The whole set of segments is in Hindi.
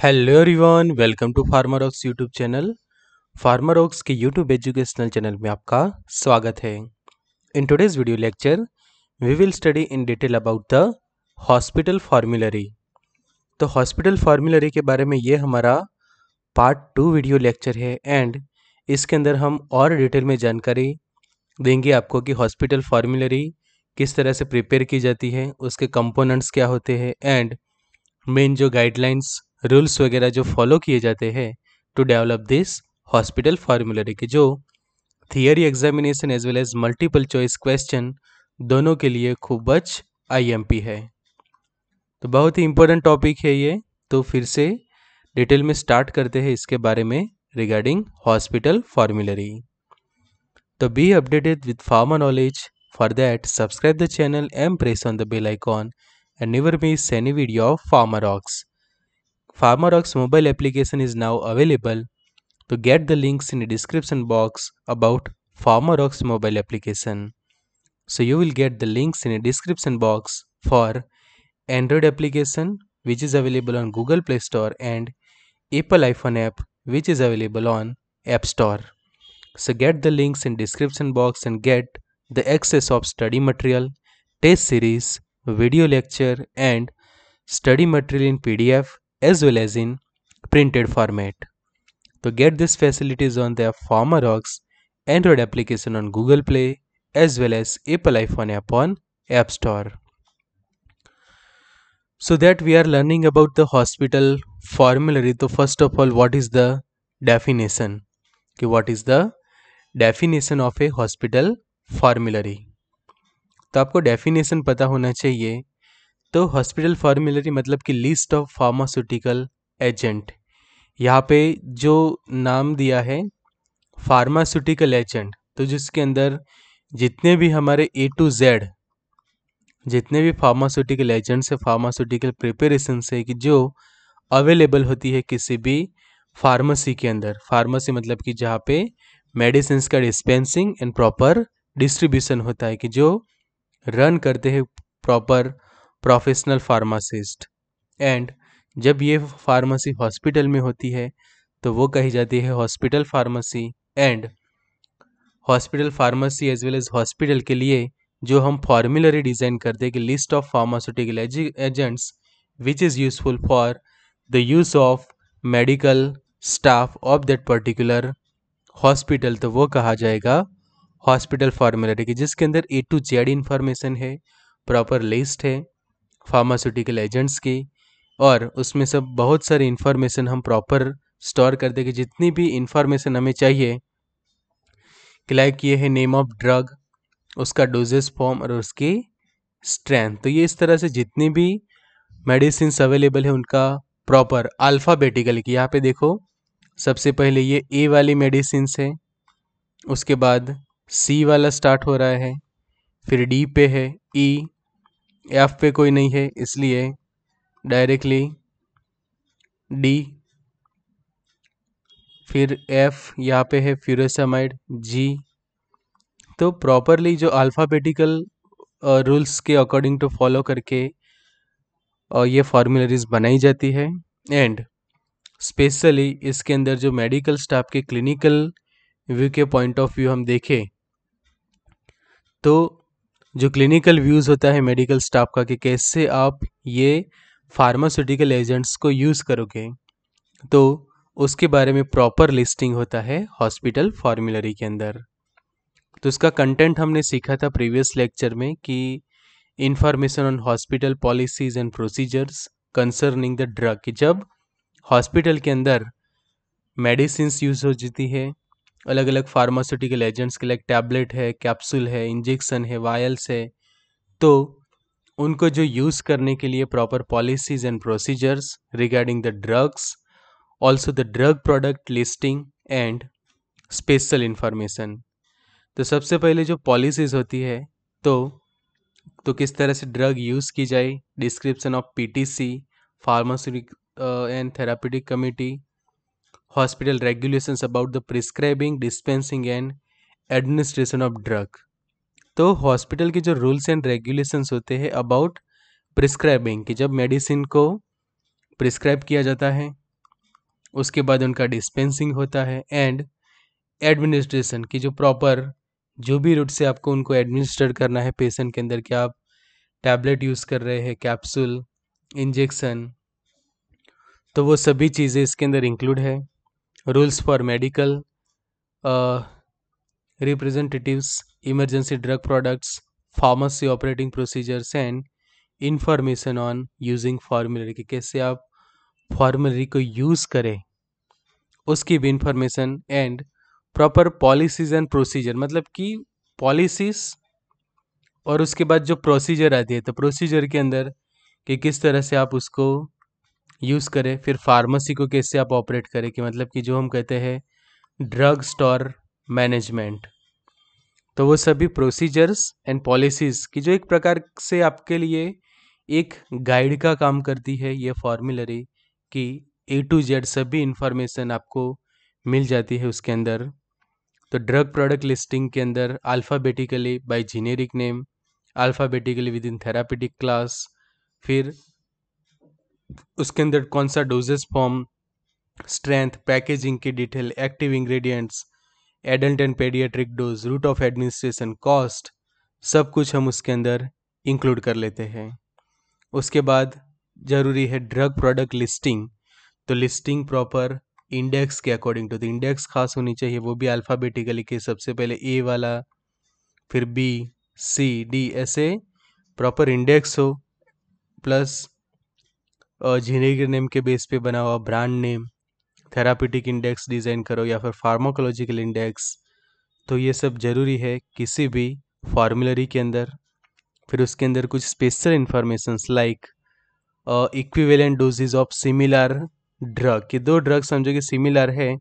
Hello everyone welcome to Farmer Ox YouTube channel Farmer Ox के यूट्यूब एजुकेशनल चैनल में आपका स्वागत है in today's video lecture we will study in detail about the hospital formulary तो हॉस्पिटल फार्मूलरी के बारे में ये हमारा पार्ट टू वीडियो लेक्चर है एंड इसके अंदर हम और डिटेल में जानकारी देंगे आपको कि हॉस्पिटल फार्मूलरी किस तरह से प्रिपेयर की जाती है उसके कंपोनेंट्स क्या होते हैं एंड मेन जो गाइडलाइंस रूल्स वगैरह जो फॉलो किए जाते हैं to develop this hospital formulary के जो theory examination as well as multiple choice question दोनों के लिए खूब आई है तो बहुत ही इंपॉर्टेंट टॉपिक है ये तो फिर से डिटेल में स्टार्ट करते हैं इसके बारे में रिगार्डिंग हॉस्पिटल फार्मूलरी तो be updated with pharma knowledge for that subscribe the channel and press on the bell icon and never miss any video of Pharma Rocks FarmerOx mobile application is now available. To get the links in the description box about FarmerOx mobile application. So you will get the links in the description box for Android application which is available on Google Play Store and Apple iPhone app which is available on App Store. So get the links in description box and get the access of study material, test series, video lecture and study material in PDF as well as in printed format. To get these facilities on their former Android application on Google Play as well as Apple iPhone app on App Store. So that we are learning about the hospital formulary. So first of all, what is the definition? Okay, what is the definition of a hospital formulary? तो आपको डेफिनेशन पता होना चाहिए तो हॉस्पिटल फार्मूलरी मतलब कि लिस्ट ऑफ फार्मास्यूटिकल एजेंट यहाँ पे जो नाम दिया है फार्मास्यूटिकल एजेंट तो जिसके अंदर जितने भी हमारे ए टू जेड जितने भी फार्मास्यूटिकल एजेंट्स है फार्मास्यूटिकल प्रिपरेशन है कि जो अवेलेबल होती है किसी भी फार्मेसी के अंदर फार्मेसी मतलब कि जहाँ पे मेडिसिन का डिस्पेंसिंग एंड प्रॉपर डिस्ट्रीब्यूशन होता है कि जो रन करते हैं प्रॉपर प्रोफेशनल फार्मासिस्ट एंड जब ये फार्मेसी हॉस्पिटल में होती है तो वो कही जाती है hospital pharmacy and hospital pharmacy as well as hospital के लिए जो हम फॉर्मुलरी डिज़ाइन करते हैं कि list of pharmaceutical agents which is useful for the use of medical staff of that particular hospital तो वो कहा जाएगा हॉस्पिटल फार्मुलरी की जिसके अंदर ए टू जेड इन्फॉर्मेशन है प्रॉपर लिस्ट है फार्मास्यूटिकल एजेंट्स की और उसमें सब बहुत सारी इन्फॉर्मेशन हम प्रॉपर स्टोर कर देंगे जितनी भी इन्फॉर्मेशन हमें चाहिए लाइक ये है नेम ऑफ ड्रग उसका डोजेस फॉर्म और उसकी स्ट्रेंथ तो ये इस तरह से जितनी भी मेडिसिन अवेलेबल है उनका प्रॉपर अल्फ़ाबेटिकल की यहाँ पे देखो सबसे पहले ये ए वाली मेडिसिन है उसके बाद सी वाला स्टार्ट हो रहा है फिर डी पे है ई e, एफ पे कोई नहीं है इसलिए डायरेक्टली डी फिर एफ यहाँ पे है फ्यूरोसामाइड जी तो प्रॉपरली जो अल्फ़ाबेटिकल रूल्स uh, के अकॉर्डिंग टू फॉलो करके और uh, ये फार्मूलरीज बनाई जाती है एंड स्पेशली इसके अंदर जो मेडिकल स्टाफ के क्लिनिकल व्यू के पॉइंट ऑफ व्यू हम देखें तो जो क्लिनिकल व्यूज़ होता है मेडिकल स्टाफ का कि कैसे आप ये फार्मास्यूटिकल एजेंट्स को यूज़ करोगे तो उसके बारे में प्रॉपर लिस्टिंग होता है हॉस्पिटल फार्मूलरी के अंदर तो इसका कंटेंट हमने सीखा था प्रीवियस लेक्चर में कि information on hospital policies and procedures concerning the drug कि जब हॉस्पिटल के अंदर मेडिसिन यूज़ हो जाती है अलग अलग फार्मास्यूटिकल एजेंट्स के लाइक टैबलेट है कैप्सूल है इंजेक्शन है वायल्स है तो उनको जो यूज़ करने के लिए proper policies and procedures regarding the drugs also the drug product listing and special information तो सबसे पहले जो पॉलिसीज़ होती है तो तो किस तरह से ड्रग यूज़ की जाए description of P T C pharmaceutic and therapeutic committee hospital regulations about the prescribing dispensing and administration of drug तो हॉस्पिटल के जो रूल्स एंड रेगुलेशंस होते हैं अबाउट प्रिस्क्राइबिंग कि जब मेडिसिन को प्रिस्क्राइब किया जाता है उसके बाद उनका डिस्पेंसिंग होता है एंड एडमिनिस्ट्रेशन की जो प्रॉपर जो भी रूट से आपको उनको एडमिनिस्टर करना है पेशेंट के अंदर क्या आप टैबलेट यूज़ कर रहे हैं कैप्सूल इंजेक्शन तो वो सभी चीज़ें इसके अंदर इंक्लूड है rules for medical representatives emergency drug products pharmacy operating procedures and information on using formulary कि कैसे आप फार्मूलरी को यूज़ करें उसकी भी information and proper policies and procedure मतलब कि पॉलिसीज और उसके बाद जो प्रोसीजर आती है तो प्रोसीजर के अंदर कि किस तरह से आप उसको यूज़ करें फिर फार्मेसी को कैसे आप ऑपरेट करें कि मतलब कि जो हम कहते हैं ड्रग स्टोर मैनेजमेंट तो वो सभी प्रोसीजर्स एंड पॉलिसीज़ की जो एक प्रकार से आपके लिए एक गाइड का काम करती है ये फॉर्मुलरी कि ए टू जेड सभी इंफॉर्मेशन आपको मिल जाती है उसके अंदर तो ड्रग प्रोडक्ट लिस्टिंग के अंदर alphabetically by generic name alphabetically within therapeutic class फिर उसके अंदर कौन सा डोजेस फॉर्म स्ट्रेंथ पैकेजिंग की detail active ingredients adult and paediatric dose route of administration cost सब कुछ हम उसके अंदर इंक्लूड कर लेते हैं उसके बाद ज़रूरी है ड्रग प्रोडक्ट लिस्टिंग तो लिस्टिंग प्रॉपर इंडेक्स के अकॉर्डिंग टू द इंडेक्स खास होनी चाहिए वो भी अल्फ़ाबेटिकली के सबसे पहले ए वाला फिर बी सी डी ऐसे प्रॉपर इंडेक्स हो प्लस जेनेरिक नेम के बेस पे बना हुआ brand name therapeutic index design करो या फिर फार्माकोलॉजिकल इंडेक्स तो ये सब ज़रूरी है किसी भी फार्मूलरी के अंदर फिर उसके अंदर कुछ special informations like equivalent dosages of similar drug कि दो ड्रग समझो कि सिमिलर है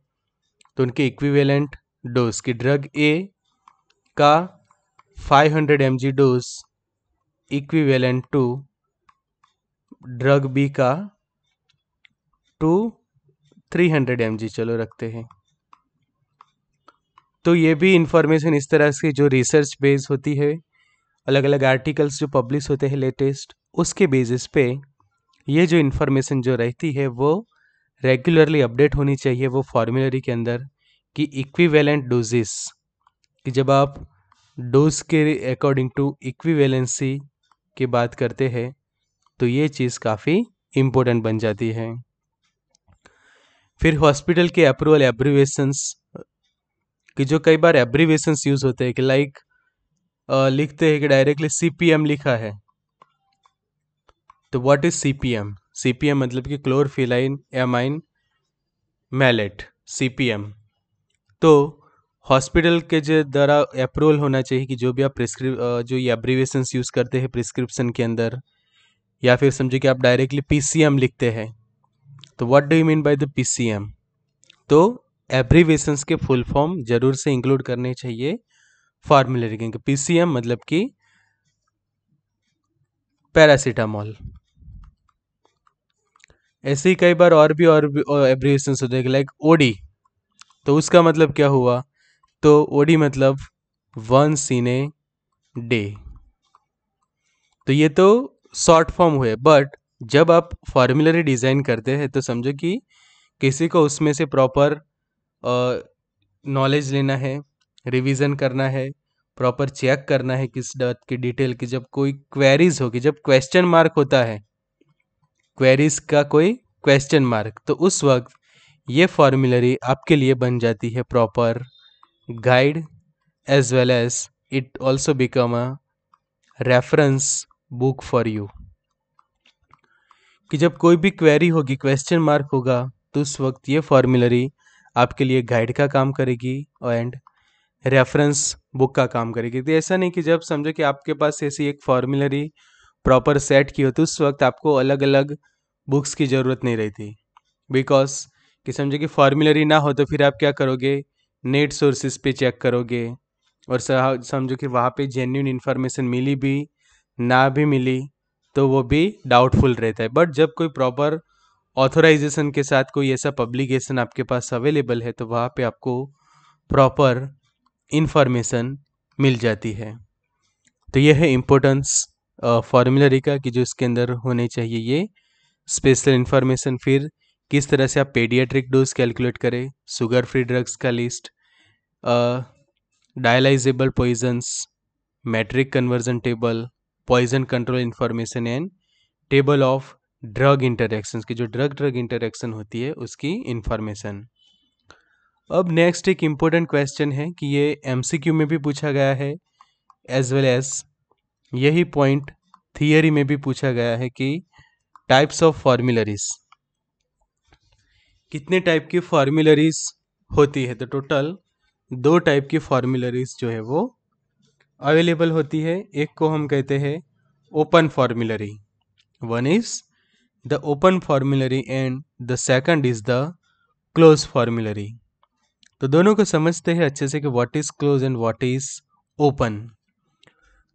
तो उनके इक्विवेलेंट डोज कि ड्रग ए का 500 hundred M dose equivalent to drug B का टू थ्री हंड्रेड एम चलो रखते हैं तो ये भी इंफॉर्मेशन इस तरह से जो रिसर्च बेस होती है अलग अलग आर्टिकल्स जो पब्लिश होते हैं लेटेस्ट उसके बेसिस पे ये जो इन्फॉर्मेशन जो रहती है वो रेगुलरली अपडेट होनी चाहिए वो फॉर्मुलरी के अंदर कि इक्विवेलेंट डोजेस कि जब आप डोज के अकॉर्डिंग टू इक्विवेलेंसी की बात करते हैं तो ये चीज़ काफ़ी इम्पोर्टेंट बन जाती है फिर हॉस्पिटल के अप्रूवल एब्रीवेशंस कि जो कई बार एब्रीवेशंस यूज़ होते हैं कि लाइक लिखते हैं कि डायरेक्टली सीपीएम लिखा है तो what is CPM CPM M मतलब कि क्लोरफिलाइन एमाइन मैलेट सीपीएम तो हॉस्पिटल के जो द्वारा अप्रूवल होना चाहिए कि जो भी आप प्रिस्क्रिप जो ये एब्रीवेशंस यूज़ करते हैं प्रिस्क्रिप्शन के अंदर या फिर समझिए कि आप डायरेक्टली पी लिखते हैं तो what do you mean by the P तो एब्रीवेशंस के फुल फॉर्म जरूर से इंक्लूड करने चाहिए फार्मूलरी के पी मतलब कि पैरासीटामॉल ऐसे ही कई बार और भी और भी एब्रीवेशन होते हैं लाइक ओडी तो उसका मतलब क्या हुआ तो ओडी मतलब वन सीने डे तो ये तो शॉर्ट फॉर्म हुए बट जब आप फॉर्मुलरी डिज़ाइन करते हैं तो समझो कि किसी को उसमें से प्रॉपर नॉलेज लेना है रिवीजन करना है प्रॉपर चेक करना है किस बात की डिटेल की जब कोई क्वेरीज होगी जब क्वेश्चन मार्क होता है क्वेरीज का कोई क्वेश्चन मार्क तो उस वक्त ये फॉर्मुलरी आपके लिए बन जाती है proper guide as well as it also become a reference book for you कि जब कोई भी क्वेरी होगी क्वेश्चन मार्क होगा तो उस वक्त ये फॉर्मुलरी आपके लिए गाइड का काम करेगी एंड रेफरेंस बुक का काम करेगी तो ऐसा नहीं कि जब समझो कि आपके पास ऐसी एक फॉर्मुलरी प्रॉपर सेट की हो तो उस वक्त आपको अलग अलग बुक्स की ज़रूरत नहीं रहती बिकॉज कि समझो कि फॉर्मुलरी ना हो तो फिर आप क्या करोगे नेट सोर्सेज पे चेक करोगे और समझो कि वहाँ पे जेन्यून इन्फॉर्मेशन मिली भी ना भी मिली तो वो भी डाउटफुल रहता है बट जब कोई प्रॉपर ऑथोराइजेशन के साथ कोई ऐसा पब्लिकेशन आपके पास अवेलेबल है तो वहाँ पे आपको प्रॉपर इन्फॉर्मेशन मिल जाती है तो यह है इम्पोर्टेंस फॉर्मुलरी का कि जो इसके अंदर होने चाहिए ये स्पेशल इन्फॉर्मेशन फिर किस तरह से आप पेडियाट्रिक डोज कैलकुलेट करें शुगर फ्री ड्रग्स का list dialysable poisons metric conversion table poison control information and table of drug interaction की जो ड्रग ड्रग इंटरेक्शन होती है उसकी इन्फॉर्मेशन अब नेक्स्ट एक इम्पोर्टेंट क्वेश्चन है कि ये एम में भी पूछा गया है एज वेल एज यही पॉइंट थियरी में भी पूछा गया है कि टाइप्स ऑफ फार्मूलरीज कितने टाइप की फार्मूलरीज होती है तो टोटल दो टाइप की फार्मूलरीज जो है वो अवेलेबल होती है एक को हम कहते हैं open formulary one is the open formulary and the second is the close formulary तो दोनों को समझते हैं अच्छे से कि what is close and what is open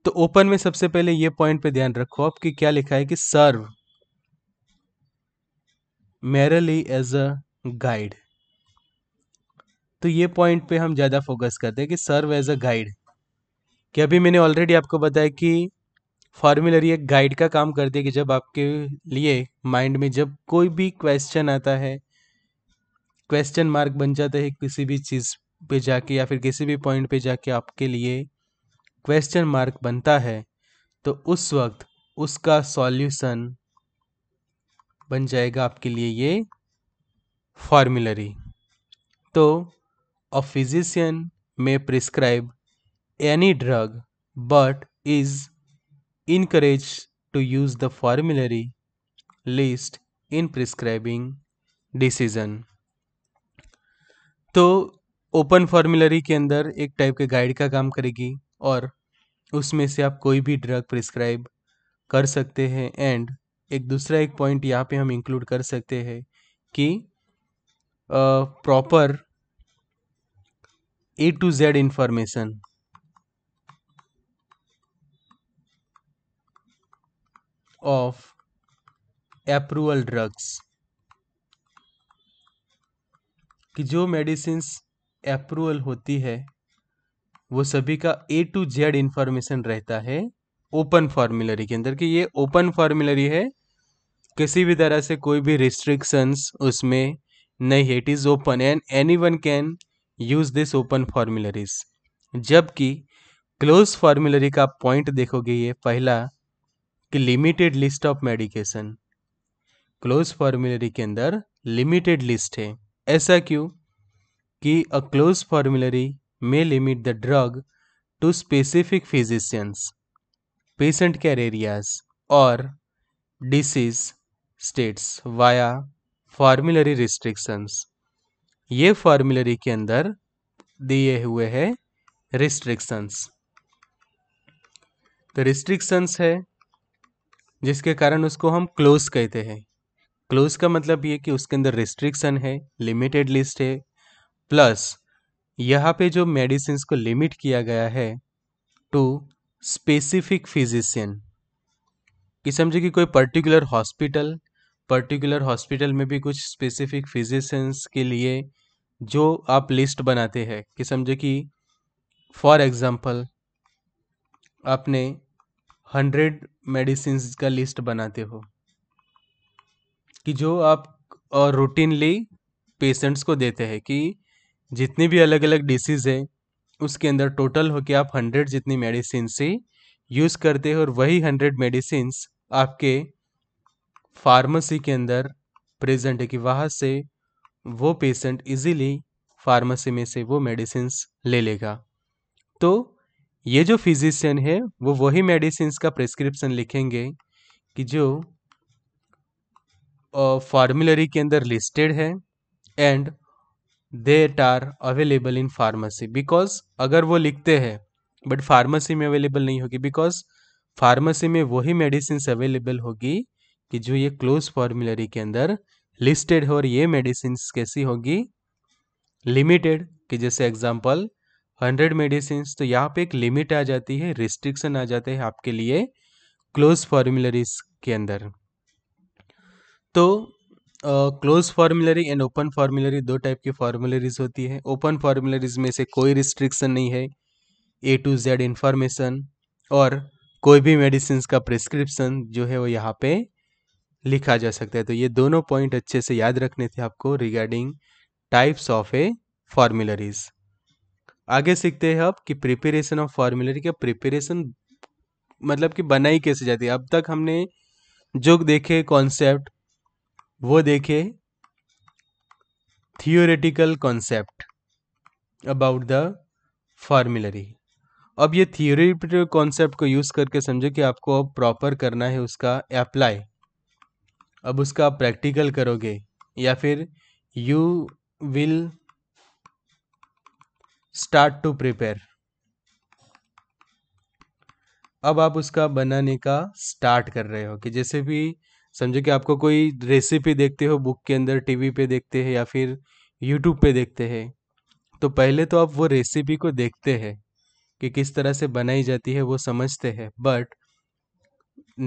तो ओपन में सबसे पहले ये पॉइंट पे ध्यान रखो आप कि क्या लिखा है कि serve merely as a guide तो ये पॉइंट पे हम ज़्यादा फोकस करते हैं कि सर्व एज अ गाइड कि अभी मैंने ऑलरेडी आपको बताया कि फार्मूलरी एक गाइड का काम करती है कि जब आपके लिए माइंड में जब कोई भी क्वेश्चन आता है क्वेश्चन मार्क बन जाता है किसी भी चीज़ पे जाके या फिर किसी भी पॉइंट पे जाके आपके लिए क्वेश्चन मार्क बनता है तो उस वक्त उसका सॉल्यूशन बन जाएगा आपके लिए ये फार्मूलरी तो a physician may prescribe any drug but is encouraged to use the formulary list in prescribing decision तो ओपन फॉर्मुलरी के अंदर एक टाइप के गाइड का काम करेगी और उसमें से आप कोई भी ड्रग प्रिस्क्राइब कर सकते हैं एंड एक दूसरा एक पॉइंट यहाँ पे हम इंक्लूड कर सकते हैं कि proper A to Z information of approval drugs कि जो मेडिसिन अप्रूवल होती है वो सभी का ए टू जेड इंफॉर्मेशन रहता है ओपन फॉर्मुलरी के अंदर कि ये ओपन फॉर्मुलरी है किसी भी तरह से कोई भी रिस्ट्रिक्शंस उसमें नहीं है it is open and any one can use this open formularies जबकि क्लोज फॉर्मुलरी का पॉइंट देखोगे ये पहला कि limited list of medication close formulary के अंदर लिमिटेड लिस्ट है ऐसा क्यों कि अ क्लोज फॉर्मुलरी में limit the drug to specific physicians patient care areas और disease states via formulary restrictions ये फॉर्मुलरी के अंदर दिए हुए हैं रिस्ट्रिक्शंस तो रिस्ट्रिक्शंस है जिसके कारण उसको हम क्लोज कहते हैं क्लोज का मतलब ये कि उसके अंदर रिस्ट्रिक्शन है लिमिटेड लिस्ट है प्लस यहाँ पे जो मेडिसिन को लिमिट किया गया है टू स्पेसिफिक फिजिशियन कि समझे कि कोई पर्टिकुलर हॉस्पिटल पर्टिकुलर हॉस्पिटल में भी कुछ स्पेसिफिक फिजिशियंस के लिए जो आप लिस्ट बनाते हैं कि समझे कि फॉर एग्ज़ाम्पल आपने हंड्रेड मेडिसिन का लिस्ट बनाते हो कि जो आप रूटीनली पेशेंट्स को देते हैं कि जितनी भी अलग अलग डिसीज़ है उसके अंदर टोटल हो के आप हंड्रेड जितनी मेडिसिन से यूज़ करते हो और वही हंड्रेड मेडिसिन आपके फार्मेसी के अंदर प्रेजेंट है कि वहाँ से वो पेशेंट इजीली फार्मेसी में से वो मेडिसिन ले लेगा तो ये जो फिजिशियन है वो वही मेडिसिन का प्रेस्क्रिप्शन लिखेंगे कि जो फार्मुलरी के अंदर लिस्टेड है and that are available in pharmacy because अगर वो लिखते हैं बट फार्मेसी में अवेलेबल नहीं होगी बिकॉज फार्मेसी में वही मेडिसिन अवेलेबल होगी कि जो ये क्लोज फार्मुलरी के अंदर लिस्टेड है और ये मेडिसिन कैसी होगी लिमिटेड कि जैसे एग्जाम्पल हंड्रेड मेडिसिन तो यहाँ पे एक लिमिट आ जाती है रिस्ट्रिक्शन आ जाते हैं आपके लिए क्लोज फॉर्मुलरीज के अंदर तो close formulary and open formulary दो टाइप की फार्मूलरीज होती है ओपन फार्मूलरीज में से कोई रिस्ट्रिक्शन नहीं है ए टू जेड इन्फॉर्मेशन और कोई भी मेडिसिन का प्रिस्क्रिप्शन जो है वो यहाँ पे लिखा जा सकता है तो ये दोनों पॉइंट अच्छे से याद रखने थे आपको regarding types of a formularies आगे सीखते हैं अब कि प्रिपरेशन ऑफ फॉर्मुलरी का प्रिपरेशन मतलब कि बनाई कैसे जाती है अब तक हमने जो देखे कॉन्सेप्ट वो देखे theoretical concept about the formulary अब ये थियोरेटिकल कॉन्सेप्ट को यूज़ करके समझो कि आपको अब प्रॉपर करना है उसका अप्लाई अब उसका प्रैक्टिकल करोगे या फिर you will start to prepare अब आप उसका बनाने का स्टार्ट कर रहे हो कि जैसे भी समझो कि आपको कोई रेसिपी देखते हो बुक के अंदर टीवी पे देखते हैं या फिर यूट्यूब पे देखते हैं तो पहले तो आप वो रेसिपी को देखते हैं कि किस तरह से बनाई जाती है वो समझते हैं बट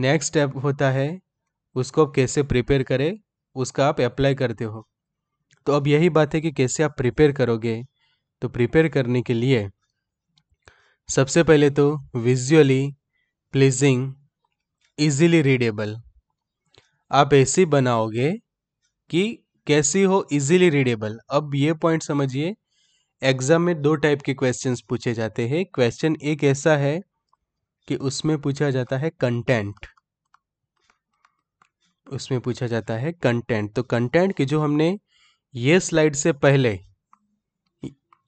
नेक्स्ट स्टेप होता है उसको आप कैसे प्रिपेयर करें उसका आप अप्लाई करते हो तो अब यही बात है कि कैसे आप प्रिपेयर करोगे तो प्रिपेयर करने के लिए सबसे पहले तो विजुअली प्लीजिंग इजीली रीडेबल आप ऐसी बनाओगे कि कैसी हो इजीली रीडेबल अब ये पॉइंट समझिए एग्ज़ाम में दो टाइप के क्वेश्चंस पूछे जाते हैं क्वेश्चन एक ऐसा है कि उसमें पूछा जाता है कंटेंट उसमें पूछा जाता है कंटेंट तो कंटेंट की जो हमने ये स्लाइड से पहले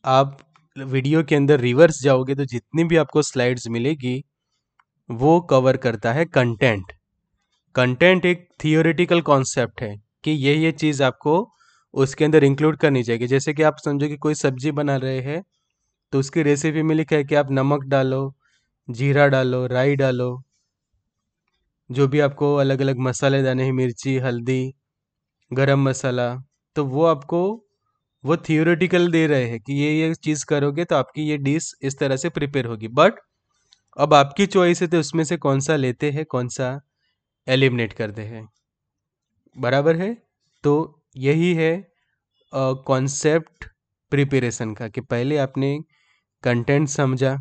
आप वीडियो के अंदर रिवर्स जाओगे तो जितनी भी आपको स्लाइड्स मिलेगी वो कवर करता है कंटेंट कंटेंट एक थियोरिटिकल कॉन्सेप्ट है कि ये ये चीज़ आपको उसके अंदर इंक्लूड करनी चाहिए जैसे कि आप समझो कि कोई सब्जी बना रहे हैं तो उसकी रेसिपी में लिखा है कि आप नमक डालो जीरा डालो राई डालो जो भी आपको अलग अलग मसाले दाने हैं मिर्ची हल्दी गरम मसाला तो वो आपको वो थियोरेटिकल दे रहे हैं कि ये ये चीज़ करोगे तो आपकी ये डिश इस तरह से प्रिपेयर होगी बट अब आपकी चॉइस है तो उसमें से कौन सा लेते हैं कौन सा एलिमिनेट करते हैं बराबर है तो यही है कॉन्सेप्ट प्रिपरेशन का कि पहले आपने कंटेंट समझा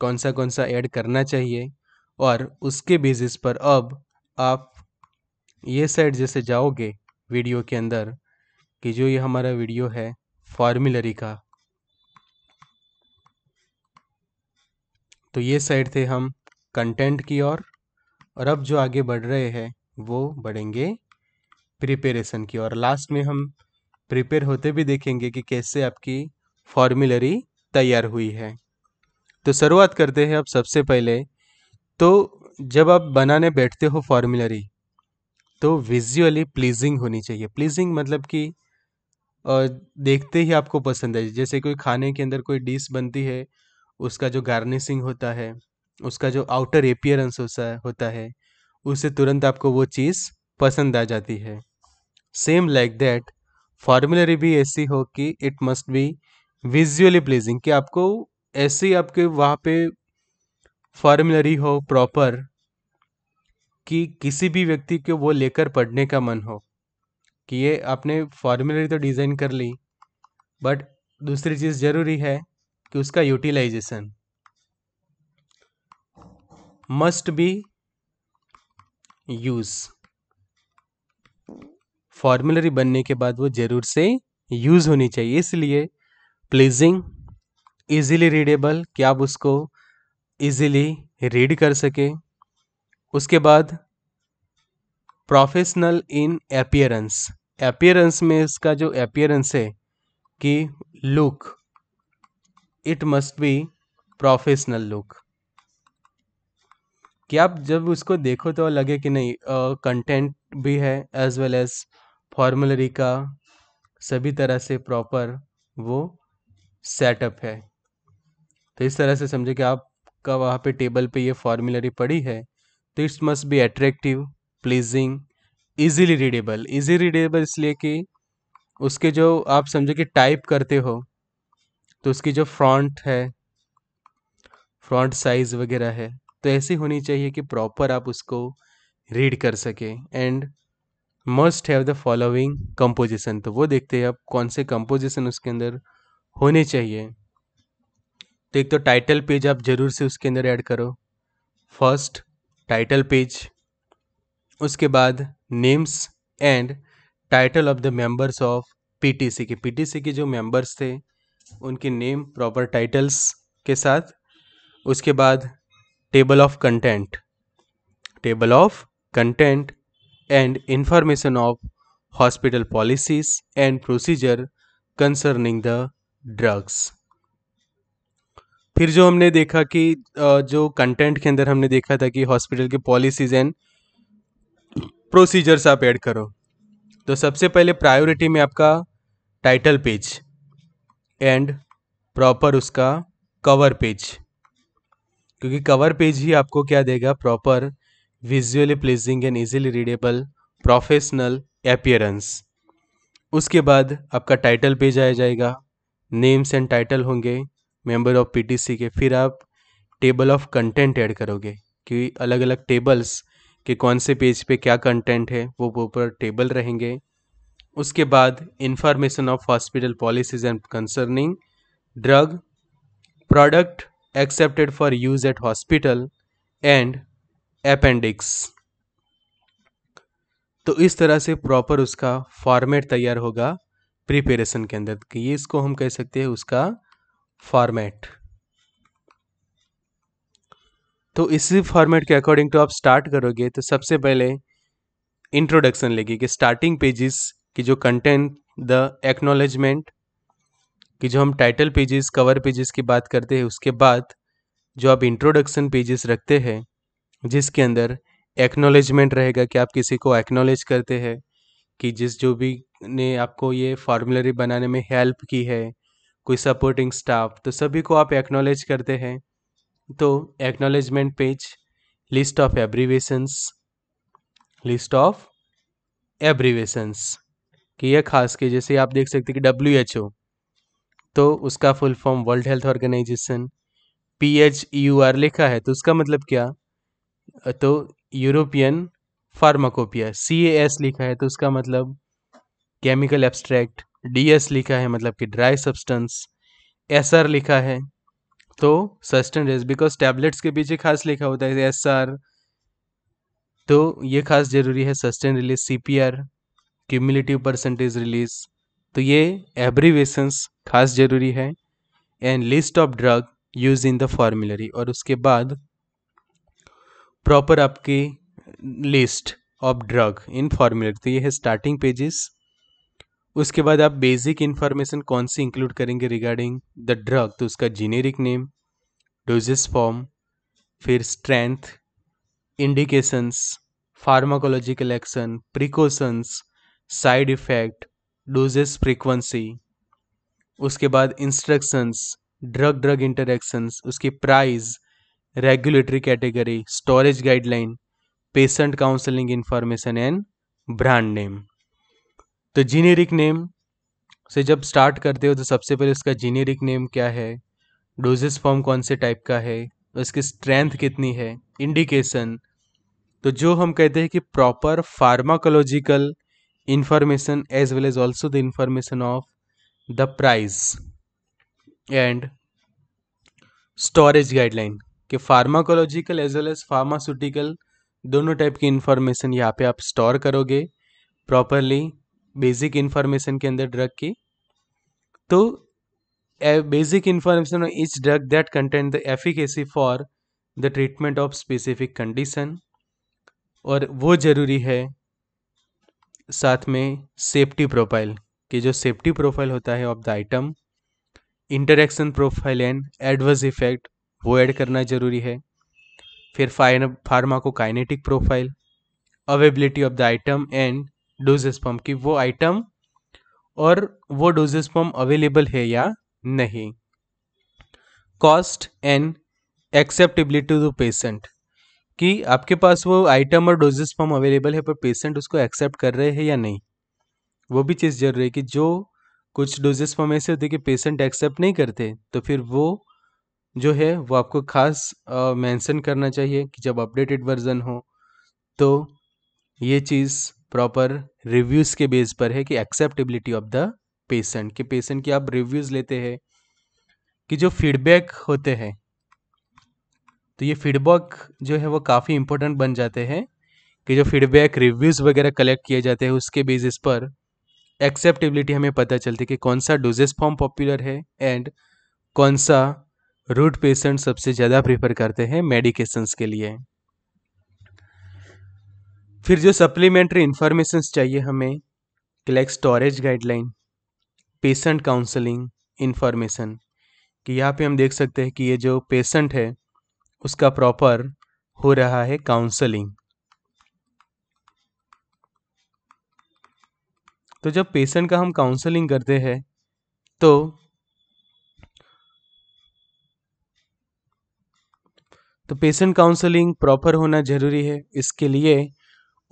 कौन सा कौन सा ऐड करना चाहिए और उसके बेसिस पर अब आप ये साइड जैसे जाओगे वीडियो के अंदर कि जो ये हमारा वीडियो है फार्मूलरी का तो ये साइड थे हम कंटेंट की ओर और, और अब जो आगे बढ़ रहे हैं वो बढ़ेंगे प्रिपेरेशन की और लास्ट में हम प्रिपेयर होते भी देखेंगे कि कैसे आपकी फॉर्मुलरी तैयार हुई है तो शुरुआत करते हैं अब सबसे पहले तो जब आप बनाने बैठते हो फॉर्मुलरी तो विजुअली प्लीजिंग होनी चाहिए प्लीजिंग मतलब कि और देखते ही आपको पसंद आए जैसे कोई खाने के अंदर कोई डिश बनती है उसका जो गार्निशिंग होता है उसका जो आउटर एपियरेंस होता है उससे तुरंत आपको वो चीज़ पसंद आ जाती है सेम लाइक दैट फॉर्मुलरी भी ऐसी हो कि it must be visually pleasing कि आपको ऐसी आपके वहाँ पे फॉर्मुलरी हो प्रॉपर कि किसी भी व्यक्ति को वो लेकर पढ़ने का मन हो कि ये आपने फॉर्मुलरी तो डिज़ाइन कर ली बट दूसरी चीज़ ज़रूरी है कि उसका utilisation must be use formulary बनने के बाद वो जरूर से यूज होनी चाहिए इसलिए प्लीजिंग इजीली रीडेबल कि आप उसको इजीली रीड कर सके उसके बाद प्रोफेशनल इन अपियरेंस अपियरेंस में इसका जो अपियरेंस है कि look it must be professional look कि आप जब उसको देखो तो लगे कि नहीं कंटेंट uh, भी है एज वेल एज फॉर्मुलरी का सभी तरह से प्रॉपर वो सेटअप है तो इस तरह से समझे कि आपका वहाँ पे टेबल पे ये फॉर्मुलरी पड़ी है तो it's must be attractive pleasing easily readable easy readable इसलिए कि उसके जो आप समझो कि टाइप करते हो तो उसकी जो फ्रॉन्ट है फ्रॉन्ट साइज वगैरह है तो ऐसी होनी चाहिए कि प्रॉपर आप उसको रीड कर सके and must have the following composition तो वो देखते हैं आप कौन से कंपोजिशन उसके अंदर होने चाहिए तो एक तो टाइटल पेज आप ज़रूर से उसके अंदर ऐड करो फर्स्ट टाइटल पेज उसके बाद names and title of the members of PTC के पीटीसी के जो मेंबर्स थे उनके नेम प्रॉपर टाइटल्स के साथ उसके बाद table of content table of content and information of hospital policies and procedure concerning the drugs फिर जो हमने देखा कि जो कंटेंट के अंदर हमने देखा था कि हॉस्पिटल के पॉलिसीज एंड प्रोसीजर्स आप ऐड करो तो सबसे पहले प्रायोरिटी में आपका टाइटल पेज एंड प्रॉपर उसका कवर पेज क्योंकि कवर पेज ही आपको क्या देगा proper visually pleasing and easily readable professional appearance उसके बाद आपका टाइटल पेज आया जाएगा नेम्स एंड टाइटल होंगे मेंबर ऑफ पीटीसी के फिर आप टेबल ऑफ कंटेंट ऐड करोगे कि अलग अलग टेबल्स कि कौन से पेज पे क्या कंटेंट है वो ऊपर टेबल रहेंगे उसके बाद information of hospital policies and concerning drug product accepted for use at hospital and appendix तो इस तरह से प्रॉपर उसका फॉर्मेट तैयार होगा प्रिपेरेशन के अंदर कि ये इसको हम कह सकते हैं उसका फॉर्मेट तो इसी फॉर्मेट के अकॉर्डिंग टू आप स्टार्ट करोगे तो सबसे पहले इंट्रोडक्शन लेगी कि स्टार्टिंग पेजेस की जो कंटेंट द एक्नोलेजमेंट कि जो हम टाइटल पेजेस कवर पेजेस की बात करते हैं उसके बाद जो आप इंट्रोडक्शन पेजेस रखते हैं जिसके अंदर एक्नोलेजमेंट रहेगा कि आप किसी को एक्नोलेज करते हैं कि जिस जो भी ने आपको ये फार्मूलरी बनाने में हेल्प की है कोई सपोर्टिंग स्टाफ तो सभी को आप एक्नोलेज करते हैं तो acknowledgement page list of abbreviations list of abbreviations कि यह खास के जैसे आप देख सकते कि डब्ल्यू एच ओ तो उसका full form world health organisation P H U R लिखा है तो उसका मतलब क्या तो यूरोपियन फार्माकोपिया सी एस लिखा है तो उसका मतलब केमिकल एब्स्ट्रैक्ट डी एस लिखा है मतलब कि ड्राई सब्सटेंस एस आर लिखा है तो रेस बिकॉज टैबलेट्स के पीछे खास लिखा होता है एस आर तो ये खास जरूरी है sustain release C P R cumulative percentage release तो ये एब्रीवेशंस खास जरूरी है and list of drug use in the formulary और उसके बाद प्रॉपर आपकी list of drug in formulary तो ये है स्टार्टिंग पेजेस उसके बाद आप बेसिक इन्फॉर्मेशन कौन सी इंक्लूड करेंगे रिगार्डिंग द ड्रग तो उसका जीनेरिक नेम डोजेस फॉर्म फिर strength indications pharmacological action precautions side effect dosage frequency उसके बाद इंस्ट्रक्शंस ड्रग ड्रग इंटरेक्शंस उसकी price regulatory category storage guideline patient counselling information and brand name तो जीनेरिक नेम से जब स्टार्ट करते हो तो सबसे पहले उसका जीनेरिक नेम क्या है डोजेस फॉर्म कौन से टाइप का है उसकी स्ट्रेंथ कितनी है इंडिकेशन तो जो हम कहते हैं कि proper pharmacological information as well as also the information of the price and storage guideline कि pharmacological as well as pharmaceutical दोनों टाइप की इंफॉर्मेशन यहाँ पे आप स्टोर करोगे प्रॉपरली बेसिक इन्फॉर्मेशन के अंदर ड्रग की तो basic information on each drug that content the efficacy for the treatment of specific condition और वो ज़रूरी है साथ में सेफ्टी प्रोफाइल कि जो सेफ्टी प्रोफाइल होता है of the item interaction profile and adverse effect वो ऐड करना ज़रूरी है फिर pharmacokinetic profile availability of the item and dosage पम्प की वो आइटम और वो डोजेस पम्प अवेलेबल है या नहीं cost and acceptability to the patient कि आपके पास वो आइटम और डोजेस फॉर्म अवेलेबल है पर पेशेंट उसको एक्सेप्ट कर रहे हैं या नहीं वो भी चीज़ जरूरी है कि जो कुछ डोजेस फॉर्म ऐसे होते कि पेशेंट एक्सेप्ट नहीं करते तो फिर वो जो है वो आपको खास मेंशन करना चाहिए कि जब अपडेटेड वर्जन हो तो ये चीज़ प्रॉपर रिव्यूज़ के बेस पर है कि एक्सेप्टेबिलिटी ऑफ द पेशेंट कि पेशेंट की आप रिव्यूज़ लेते हैं कि जो फीडबैक होते हैं तो ये फीडबैक जो है वो काफ़ी इंपॉर्टेंट बन जाते हैं कि जो फीडबैक रिव्यूज़ वगैरह कलेक्ट किए जाते हैं उसके बेसिस पर एक्सेप्टेबिलिटी हमें पता चलती है कि कौन सा डोजेस फॉर्म पॉपुलर है एंड कौन सा रूट पेशेंट सबसे ज़्यादा प्रेफर करते हैं मेडिकेशंस के लिए फिर जो सप्लीमेंट्री इन्फॉर्मेशन चाहिए हमें क्लैक storage guideline patient counselling information कि यहाँ पे हम देख सकते हैं कि ये जो पेशेंट है उसका प्रॉपर हो रहा है काउंसलिंग तो जब पेशेंट का हम काउंसलिंग करते हैं तो तो पेशेंट काउंसलिंग प्रॉपर होना जरूरी है इसके लिए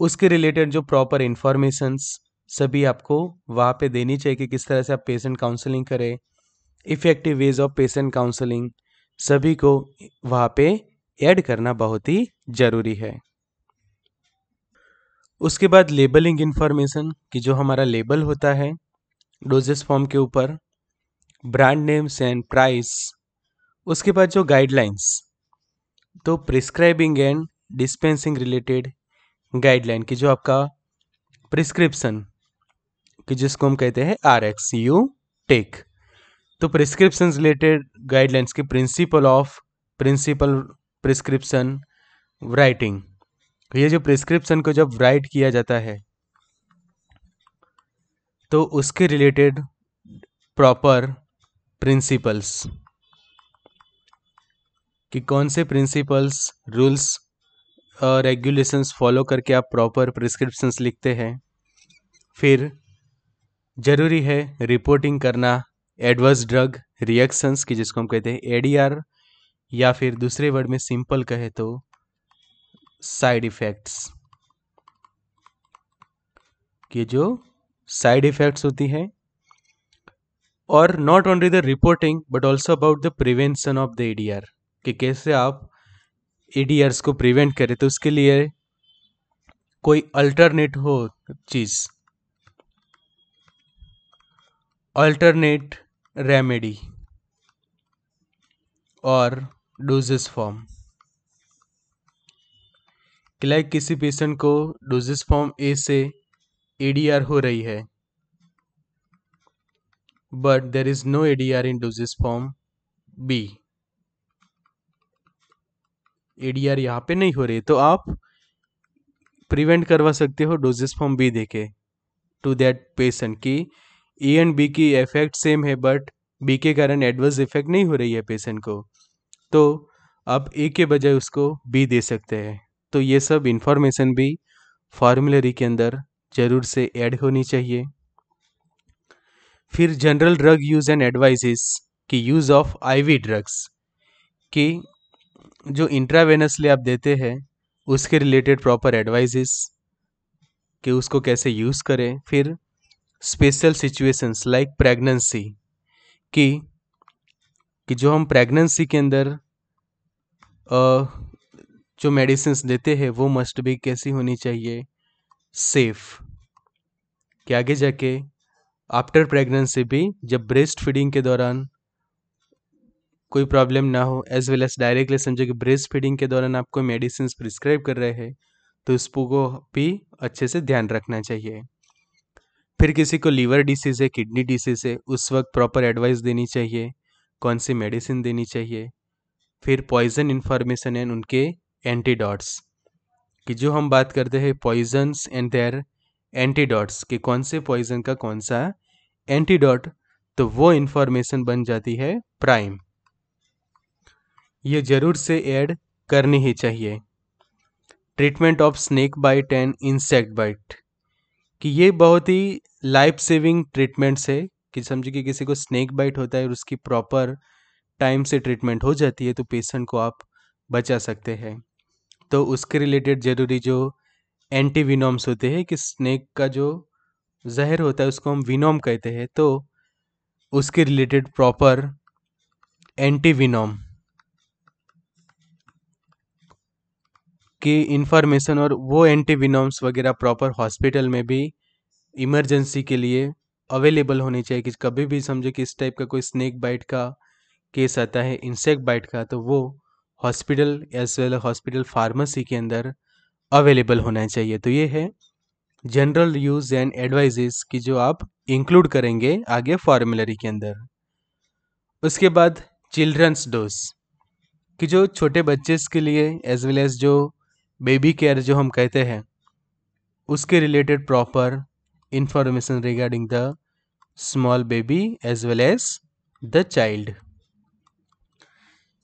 उसके रिलेटेड जो प्रॉपर इन्फॉर्मेशंस सभी आपको वहाँ पे देनी चाहिए कि किस तरह से आप पेशेंट काउंसलिंग करें effective ways of patient counselling सभी को वहाँ पे ऐड करना बहुत ही ज़रूरी है उसके बाद लेबलिंग इन्फॉर्मेशन कि जो हमारा लेबल होता है डोजेस फॉर्म के ऊपर ब्रांड नेम्स एंड प्राइस उसके बाद जो गाइडलाइंस तो prescribing and dispensing related guideline की जो आपका प्रिस्क्रिप्शन कि जिसको हम कहते हैं आर एक्स यू टेक तो प्रिस्क्रिप्शन रिलेटेड गाइडलाइंस की principle of principle prescription writing ये जो प्रिस्क्रिप्शन को जब राइट किया जाता है तो उसके रिलेटेड प्रॉपर प्रिंसिपल्स कि कौन से प्रिंसिपल्स रूल्स रेगुलेशंस फॉलो करके आप प्रॉपर प्रिस्क्रिप्शंस लिखते हैं फिर ज़रूरी है रिपोर्टिंग करना एडवर्स ड्रग रिएक्शंस की जिसको हम कहते हैं एडीआर या फिर दूसरे वर्ड में सिंपल कहे तो साइड इफ़ेक्ट्स कि जो साइड इफ़ेक्ट्स होती हैं और not only the reporting but also about the prevention of the ADR कि कैसे आप ई को प्रिवेंट करे तो उसके लिए कोई अल्टरनेट हो चीज़ अल्टरनेट रेमेडी और डोजेस फॉर्म लाइक किसी पेशेंट को डोजेस फॉर्म ए से एडीआर हो रही है but there is no ADR in dosage form B A D R यहाँ पर नहीं हो रही तो आप प्रिवेंट करवा सकते हो डोजेस फॉर्म बी देके टू दैट पेशेंट की ए एंड बी की इफेक्ट सेम है बट बी के कारण एडवर्स इफेक्ट नहीं हो रही है पेशेंट को तो आप ए के बजाय उसको बी दे सकते हैं तो ये सब इंफॉर्मेशन भी फार्मूलरी के अंदर ज़रूर से ऐड होनी चाहिए फिर general drug use and advices की यूज़ ऑफ आईवी ड्रग्स कि जो इंट्रावेनसली आप देते हैं उसके रिलेटेड प्रॉपर एडवाइजेस कि उसको कैसे यूज़ करें फिर स्पेशल सिचुएशंस लाइक प्रेगनेंसी कि कि जो हम प्रेगनेंसी के अंदर जो मेडिसिन देते हैं वो मस्ट भी कैसी होनी चाहिए सेफ कि आगे जाके आफ्टर प्रेगनेंसी भी जब ब्रेस्ट फीडिंग के दौरान कोई प्रॉब्लम ना हो एज वेल एज डायरेक्टली समझो कि ब्रेस्ट फीडिंग के दौरान आपको मेडिसिन प्रिस्क्राइब कर रहे हैं तो उसको भी अच्छे से ध्यान रखना चाहिए फिर किसी को लीवर डिसीज़ है किडनी डिसीज़ है उस वक्त प्रॉपर एडवाइस देनी चाहिए कौन सी मेडिसिन देनी चाहिए फिर पॉइजन इन्फॉर्मेशन एंड उनके एंटीडॉट्स कि जो हम बात करते हैं पॉइजन्स एंड देयर एंटीडॉट्स कि कौन से पॉइजन का कौन सा एंटीडॉट तो वो इन्फॉर्मेशन बन जाती है प्राइम ये ज़रूर से ऐड करनी ही चाहिए treatment of snake bite and insect bite कि ये बहुत ही लाइफ सेविंग ट्रीटमेंट्स है कि समझो कि किसी को स्नेक बाइट होता है और उसकी प्रॉपर टाइम से ट्रीटमेंट हो जाती है तो पेशेंट को आप बचा सकते हैं तो उसके रिलेटेड ज़रूरी जो एंटी विनोम्स होते हैं कि स्नेक का जो जहर होता है उसको हम विनोम कहते हैं तो उसके रिलेटेड प्रॉपर एंटी विनोम की इंफॉर्मेशन और वो एंटीविनोम्स वगैरह प्रॉपर हॉस्पिटल में भी इमरजेंसी के लिए अवेलेबल होनी चाहिए कि कभी भी समझो कि इस टाइप का कोई स्नैक बाइट का केस आता है इंसेक्ट बाइट का तो वो hospital as well hospital pharmacy के अंदर अवेलेबल होना चाहिए तो ये है जनरल यूज एंड एडवाइजेस की जो आप इंक्लूड करेंगे आगे फॉर्मुलरी के अंदर उसके बाद चिल्ड्रंस डोज कि जो छोटे बच्चे के लिए एज वेल एज जो बेबी केयर जो हम कहते हैं उसके related proper information regarding the small baby as well as the child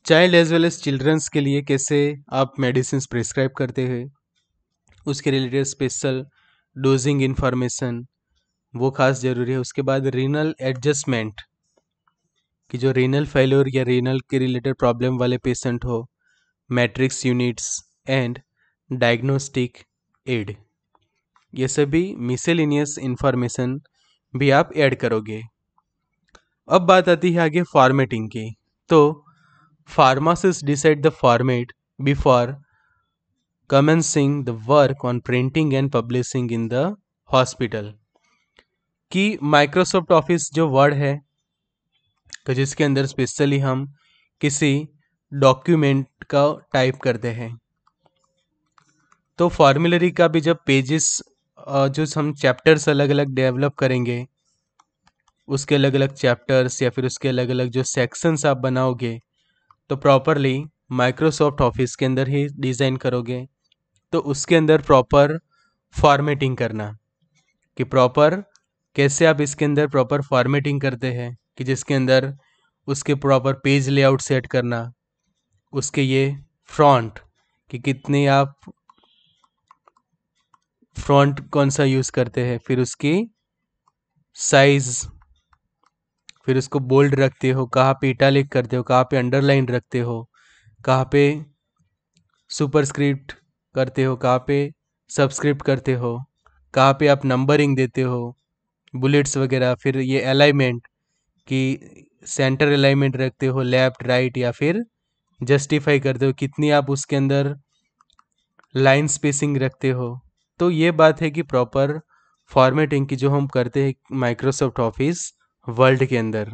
child as well as childrens के लिए कैसे आप मेडिसिन प्रिस्क्राइब करते हुए उसके रिलेटेड स्पेशल डोजिंग इन्फॉर्मेशन वो खास ज़रूरी है उसके बाद रीनल एडजस्टमेंट कि जो रीनल फेलोर या रीनल के रिलेटेड प्रॉब्लम वाले पेशेंट हो metrics units and diagnostic aid ये सभी मिसेलिनियस इन्फॉर्मेशन भी आप ऐड करोगे अब बात आती है आगे फॉर्मेटिंग की तो pharmacist decide the format before commencing the work on printing and publishing in the hospital कि माइक्रोसॉफ्ट ऑफिस जो वर्ड है तो जिसके अंदर स्पेशली हम किसी डॉक्यूमेंट का टाइप करते हैं तो फॉर्मुलरी का भी जब पेजेस जो हम चैप्टर्स अलग अलग डेवलप करेंगे उसके अलग अलग चैप्टर्स या फिर उसके अलग अलग जो सेक्शंस आप बनाओगे तो प्रॉपरली माइक्रोसॉफ्ट ऑफिस के अंदर ही डिज़ाइन करोगे तो उसके अंदर प्रॉपर फॉर्मेटिंग करना कि प्रॉपर कैसे आप इसके अंदर प्रॉपर फॉर्मेटिंग करते हैं कि जिसके अंदर उसके प्रॉपर पेज लेआउट सेट करना उसके ये फ्रंट कि कितने आप फ्रॉन्ट कौन सा यूज़ करते हैं फिर उसकी साइज़ फिर उसको बोल्ड रखते हो कहाँ पे इटालिक करते हो कहाँ पे अंडरलाइन रखते हो कहाँ पे सुपरस्क्रिप्ट करते हो कहाँ पे सबस्क्रिप्ट करते हो कहाँ पे आप नंबरिंग देते हो बुलेट्स वगैरह फिर ये अलाइनमेंट कि सेंटर अलाइनमेंट रखते हो लेफ्ट राइट या फिर जस्टिफाई करते हो कितनी आप उसके अंदर लाइन स्पेसिंग रखते हो तो ये बात है कि प्रॉपर फॉर्मेटिंग की जो हम करते हैं माइक्रोसॉफ्ट ऑफिस वर्ल्ड के अंदर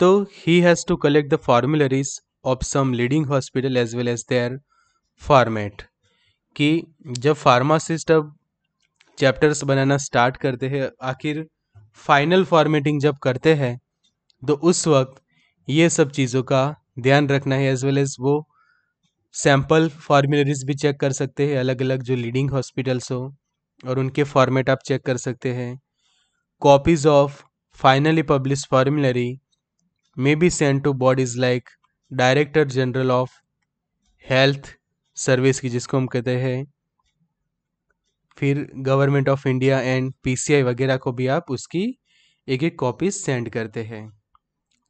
तो he has to collect the formularies of some leading hospital as well as their format कि जब फार्मासिस्ट अब चैप्टर्स बनाना स्टार्ट करते हैं आखिर फाइनल फॉर्मेटिंग जब करते हैं तो उस वक्त ये सब चीज़ों का ध्यान रखना है एज वेल एज वो सैम्पल फार्मूलरीज भी चेक कर सकते हैं अलग अलग जो लीडिंग हॉस्पिटल्स हो और उनके फॉर्मेट आप चेक कर सकते हैं copies of finally publish formulary may be send to bodies like director general of health service की जिसको हम कहते हैं फिर government of India and PCI वगैरह को भी आप उसकी एक एक कॉपी सेंड करते हैं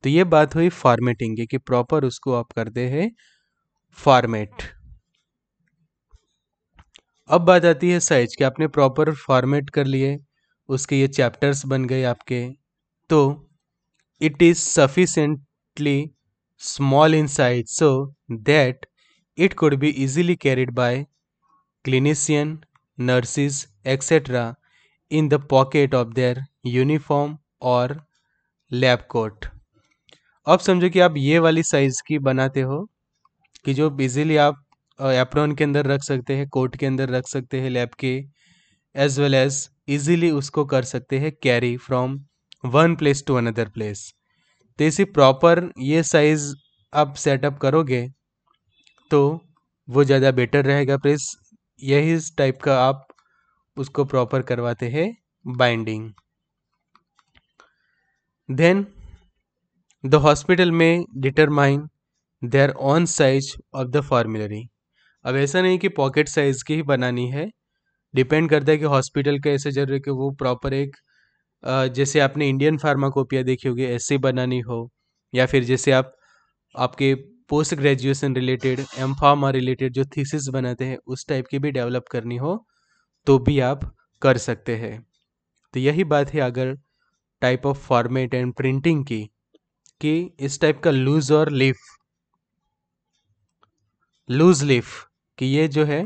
तो ये बात हुई फॉर्मेटिंग की कि प्रॉपर उसको आप करते हैं फॉर्मेट अब बात आती है साइज कि आपने प्रॉपर फॉर्मेट कर लिए उसके ये चैप्टर्स बन गए आपके तो it is sufficiently small in size so that it could be easily carried by clinician nurses etcetera in the pocket of their uniform और लैब कोट अब समझो कि आप ये वाली साइज की बनाते हो कि जो इजीली आप एप्रॉन के अंदर रख सकते हैं कोट के अंदर रख सकते हैं लैब के एज वेल एज इजीली उसको कर सकते हैं carry from one place to another place तो इसी प्रॉपर ये साइज़ आप सेटअप करोगे तो वो ज़्यादा बेटर रहेगा प्लेस यही टाइप का आप उसको प्रॉपर करवाते हैं बाइंडिंग देन द हॉस्पिटल में determine their own size of the formulary अब ऐसा नहीं कि पॉकेट साइज़ की ही बनानी है डिपेंड करता है कि हॉस्पिटल का ऐसे जरूरी कि वो प्रॉपर एक जैसे आपने इंडियन फार्माकोपिया देखी होगी ऐसे बनानी हो या फिर जैसे आप आपके post graduation related M pharma related जो थीसिस बनाते हैं उस टाइप की भी डेवलप करनी हो तो भी आप कर सकते हैं तो यही बात है अगर type of format and printing की कि इस टाइप का लूज और लिफ लूज लीफ कि ये जो है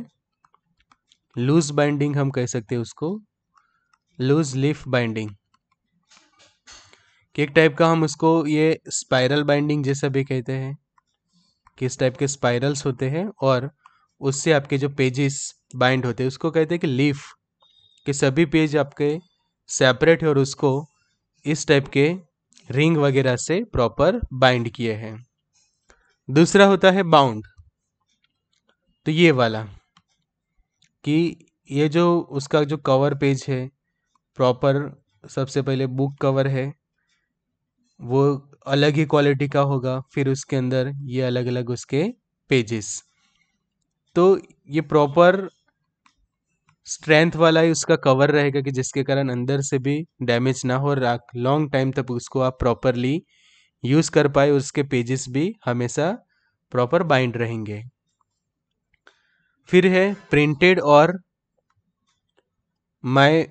लूज बाइंडिंग हम कह सकते हैं उसको लूज लीफ बाइंडिंग एक टाइप का हम उसको ये स्पाइरल बाइंडिंग जैसा भी कहते हैं कि इस टाइप के स्पाइरल्स होते हैं और उससे आपके जो पेजेस बाइंड होते हैं उसको कहते हैं कि लीफ के सभी पेज आपके सेपरेट है और उसको इस टाइप के रिंग वगैरह से प्रॉपर बाइंड किए हैं दूसरा होता है बाउंड तो ये वाला कि ये जो उसका जो कवर पेज है प्रॉपर सबसे पहले बुक कवर है वो अलग ही क्वालिटी का होगा फिर उसके अंदर ये अलग अलग उसके पेजेस तो ये प्रॉपर स्ट्रेंथ वाला ही उसका कवर रहेगा कि जिसके कारण अंदर से भी डैमेज ना हो रहा लॉन्ग टाइम तक उसको आप प्रॉपरली यूज़ कर पाए उसके पेजेस भी हमेशा प्रॉपर बाइंड रहेंगे फिर है प्रिंटेड और माई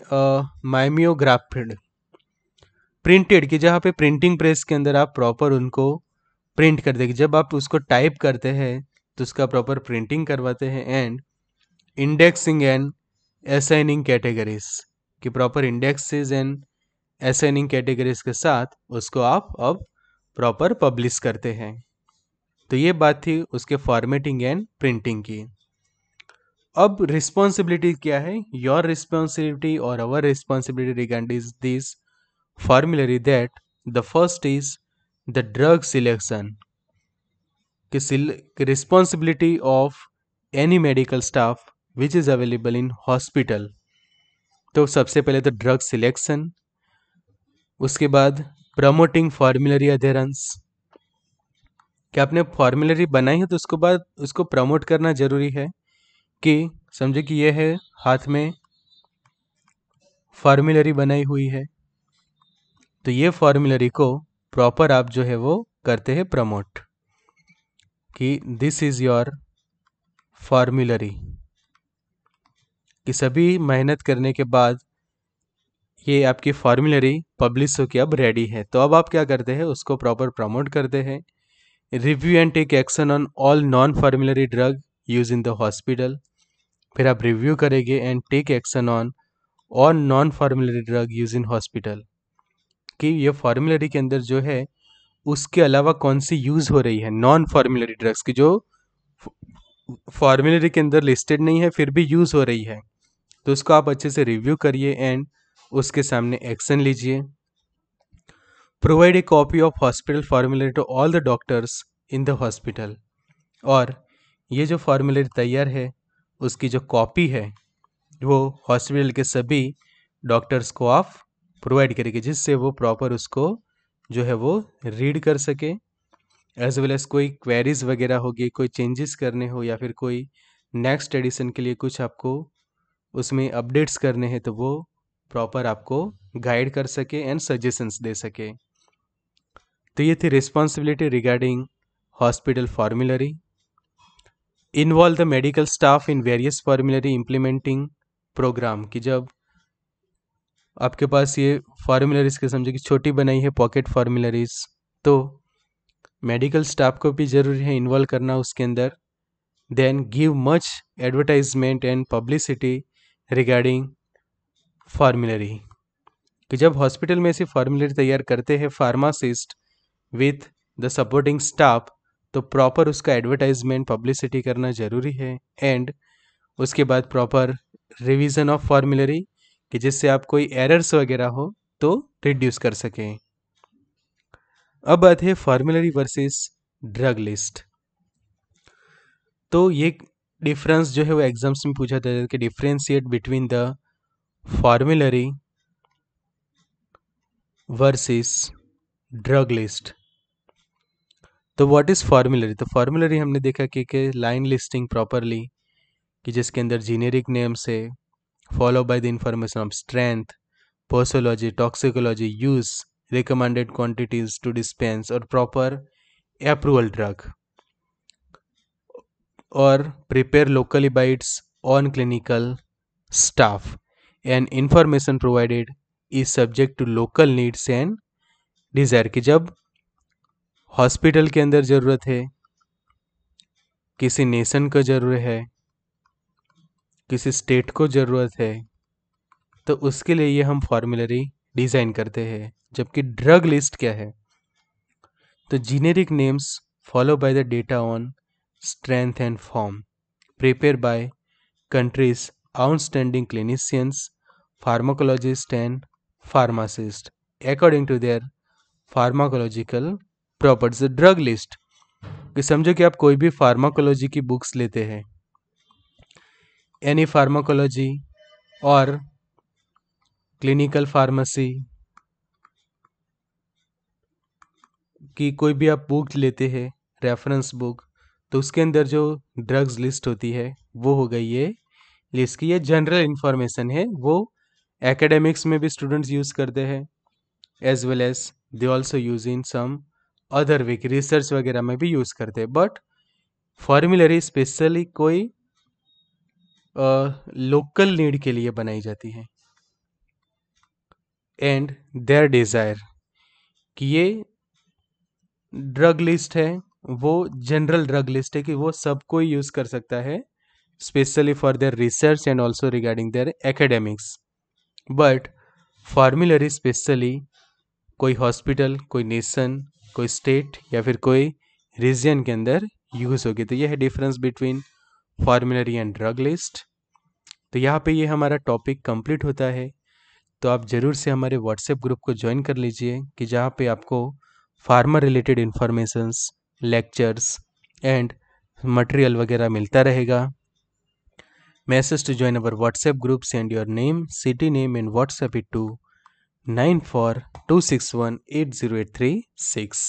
माइमियोग्राफिड प्रिंटेड कि जहाँ पे प्रिंटिंग प्रेस के अंदर आप प्रॉपर उनको प्रिंट कर देंगे जब आप उसको टाइप करते हैं तो उसका प्रॉपर प्रिंटिंग करवाते हैं and indexing and assigning categories कि proper indexes and assigning categories के साथ उसको आप अब प्रॉपर पब्लिश करते हैं तो ये बात थी उसके फॉर्मेटिंग एंड प्रिंटिंग की अब रिस्पॉन्सिबिलिटी क्या है योर रिस्पॉन्सिबिलिटी और our responsibility regard is this formulary that the first is the drug selection responsibility of any medical staff which is available in hospital तो सबसे पहले तो ड्रग सिलेक्शन उसके बाद प्रमोटिंग फॉर्मुलरी अधेरेंस क्या आपने फॉर्मुलरी बनाई है तो उसको बाद उसको प्रमोट करना जरूरी है के समझे कि यह है हाथ में फार्मूलरी बनाई हुई है तो ये फार्मूलरी को प्रॉपर आप जो है वो करते हैं प्रमोट कि दिस इज़ योर फार्मूलरी कि सभी मेहनत करने के बाद ये आपकी फार्मूलरी पब्लिश होकर अब रेडी है तो अब आप क्या करते हैं उसको प्रॉपर प्रमोट करते हैं review and take action on all non formulary drug use in the hospital फिर आप रिव्यू करेंगे एंड टेक एक्शन ऑन और non formulary drug use in hospital कि ये फार्मुलरी के अंदर जो है उसके अलावा कौन सी यूज़ हो रही है नॉन फार्मुलरी ड्रग्स की जो फार्मुलरी के अंदर लिस्टेड नहीं है फिर भी यूज़ हो रही है तो उसको आप अच्छे से रिव्यू करिए एंड उसके सामने एक्शन लीजिए provide a copy of hospital formulary to all the doctors in the hospital और ये जो फार्मुलरी तैयार है उसकी जो कॉपी है वो हॉस्पिटल के सभी डॉक्टर्स को आप प्रोवाइड करेंगे जिससे वो प्रॉपर उसको जो है वो रीड कर सके एज वेल एज कोई क्वेरीज वगैरह होगी कोई चेंजेस करने हो या फिर कोई नेक्स्ट एडिशन के लिए कुछ आपको उसमें अपडेट्स करने हैं तो वो प्रॉपर आपको गाइड कर सके एंड सजेशंस दे सके तो ये थी responsibility regarding hospital formulary involve the medical staff in various formulary implementing program कि जब आपके पास ये फार्मूलरीज के समझे कि छोटी बनाई है पॉकेट फार्मूलरीज तो मेडिकल स्टाफ को भी जरूरी है इन्वॉल्व करना उसके अंदर then give much advertisement and publicity regarding formulary कि जब हॉस्पिटल में ऐसी फार्मूलरी तैयार करते हैं pharmacist with the supporting staff तो प्रॉपर उसका एडवर्टाइजमेंट पब्लिसिटी करना ज़रूरी है एंड उसके बाद प्रॉपर रिवीजन ऑफ फॉर्मुलरी कि जिससे आप कोई एरर्स वगैरह हो तो रिड्यूस कर सकें अब बात है फॉर्मुलरी वर्सेस ड्रग लिस्ट तो ये डिफरेंस जो है वो एग्जाम्स में पूछा जाता है कि differentiate between the formulary versus drug list तो व्हाट इज़ फॉर्मुलरी तो फॉर्मुलरी हमने देखा कि लाइन लिस्टिंग प्रॉपरली कि जिसके अंदर जीनेरिक नेम्स है follow by the information of strength posology toxicology use recommended quantities to dispense और प्रॉपर अप्रूवल ड्रग और prepare locally bites on clinical staff and information provided is subject to local needs and desire कि जब हॉस्पिटल के अंदर ज़रूरत है किसी नेशन को ज़रूरत है किसी स्टेट को ज़रूरत है तो उसके लिए ये हम फॉर्मुलरी डिज़ाइन करते हैं जबकि ड्रग लिस्ट क्या है तो generic names follow by the data on strength and form prepare by countries outstanding clinicians pharmacologist and pharmacist according to their pharmacological properties drug list कि समझो कि आप कोई भी फार्माकोलॉजी की बुक्स लेते हैं एनी फार्माकोलॉजी और क्लिनिकल फार्मेसी की कोई भी आप बुक लेते हैं रेफरेंस बुक तो उसके अंदर जो ड्रग्स लिस्ट होती है वो हो गई ये लिस्ट की ये जनरल इन्फॉर्मेशन है वो एकेडमिक्स में भी स्टूडेंट्स यूज़ करते हैं as well as they also use in some other way research वगैरह में भी यूज़ करते हैं बट फॉर्मुलरी स्पेशली कोई लोकल नीड के लिए बनाई जाती है एंड देयर डिज़ायर कि ये ड्रग लिस्ट है वो जनरल ड्रग लिस्ट है कि वो सबको यूज़ कर सकता है specially for their research and also regarding their academics but formulary specially कोई हॉस्पिटल कोई नेशन कोई स्टेट या फिर कोई रीजन के अंदर यूज़ होगी तो यह है difference between formulary and drug list तो यहाँ पे ये हमारा टॉपिक कंप्लीट होता है तो आप ज़रूर से हमारे व्हाट्सएप ग्रुप को ज्वाइन कर लीजिए कि जहाँ पे आपको pharma related informations lectures and material वगैरह मिलता रहेगा message to join our WhatsApp group send your name city name and WhatsApp it to 9426180836.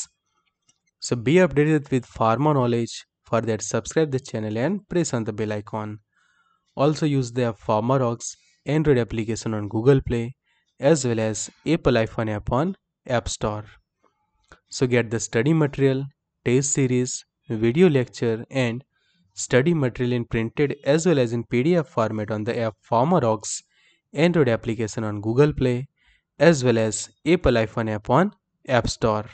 So be updated with pharma knowledge. For that subscribe the channel and press on the bell icon. Also use the rocks Android application on Google Play as well as Apple iPhone app on App Store. So get the study material, test series, video lecture and study material in printed as well as in PDF format on the app rocks Android application on Google Play as well as apple-app iPhone on App Store.